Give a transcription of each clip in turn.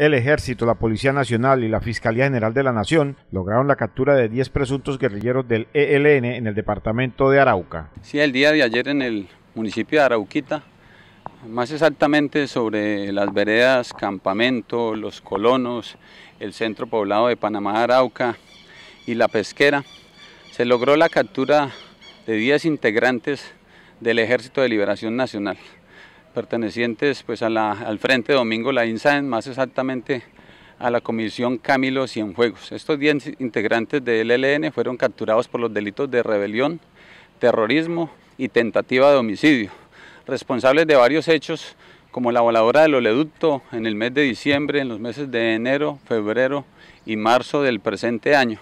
El Ejército, la Policía Nacional y la Fiscalía General de la Nación lograron la captura de 10 presuntos guerrilleros del ELN en el departamento de Arauca. Sí, el día de ayer en el municipio de Arauquita, más exactamente sobre las veredas Campamento, Los Colonos, el centro poblado de Panamá Arauca y La Pesquera, se logró la captura de 10 integrantes del Ejército de Liberación Nacional pertenecientes pues al Frente Domingo La INSAN, más exactamente a la Comisión Camilo Cienfuegos. Estos 10 integrantes del ELN fueron capturados por los delitos de rebelión, terrorismo y tentativa de homicidio, responsables de varios hechos como la voladora del oleoducto en el mes de diciembre, en los meses de enero, febrero y marzo del presente año,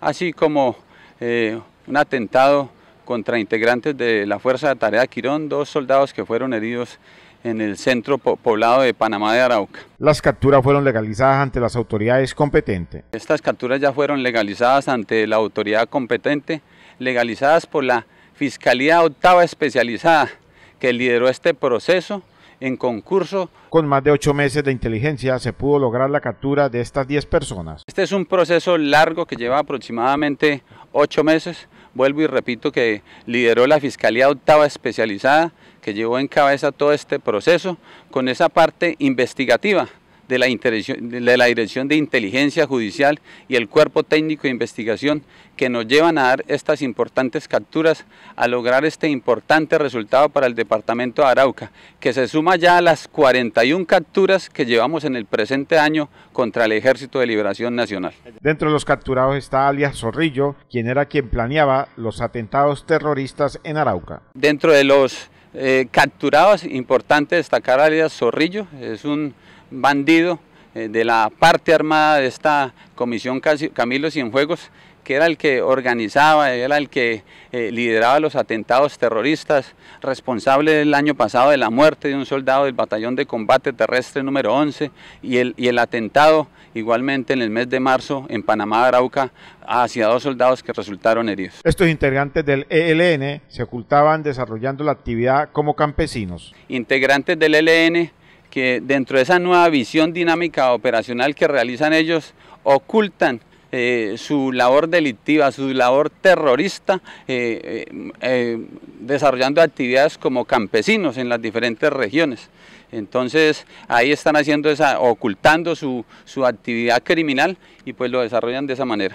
así como eh, un atentado contra integrantes de la Fuerza de Tarea Quirón, dos soldados que fueron heridos en el centro poblado de Panamá de Arauca. Las capturas fueron legalizadas ante las autoridades competentes. Estas capturas ya fueron legalizadas ante la autoridad competente, legalizadas por la Fiscalía Octava Especializada, que lideró este proceso en concurso. Con más de ocho meses de inteligencia se pudo lograr la captura de estas 10 personas. Este es un proceso largo que lleva aproximadamente ocho meses, vuelvo y repito que lideró la Fiscalía Octava Especializada, que llevó en cabeza todo este proceso, con esa parte investigativa de la, Dirección de Inteligencia Judicial y el Cuerpo Técnico de Investigación que nos llevan a dar estas importantes capturas, a lograr este importante resultado para el Departamento de Arauca, que se suma ya a las 41 capturas que llevamos en el presente año contra el Ejército de Liberación Nacional. Dentro de los capturados está alias Zorrillo, quien era quien planeaba los atentados terroristas en Arauca. Dentro de los eh, capturados. Importante destacar alias Zorrillo, es un bandido eh, de la parte armada de esta comisión Camilo Cienfuegos, que era el que organizaba, era el que eh, lideraba los atentados terroristas, responsable el año pasado de la muerte de un soldado del batallón de combate terrestre número 11 y el, y el atentado igualmente en el mes de marzo en Panamá, Arauca, hacia dos soldados que resultaron heridos. Estos integrantes del ELN se ocultaban desarrollando la actividad como campesinos. Integrantes del ELN que dentro de esa nueva visión dinámica operacional que realizan ellos ocultan eh, su labor delictiva, su labor terrorista, eh, eh, desarrollando actividades como campesinos en las diferentes regiones. Entonces ahí están haciendo esa, ocultando su, su actividad criminal y pues lo desarrollan de esa manera.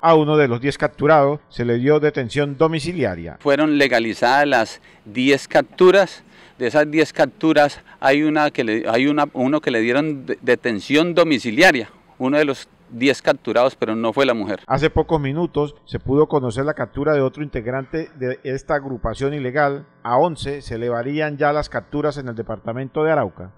A uno de los 10 capturados se le dio detención domiciliaria. Fueron legalizadas las 10 capturas de esas 10 capturas hay, una que le, hay una, uno que le dieron detención domiciliaria, uno de los 10 capturados, pero no fue la mujer. Hace pocos minutos se pudo conocer la captura de otro integrante de esta agrupación ilegal. A 11 se elevarían ya las capturas en el departamento de Arauca.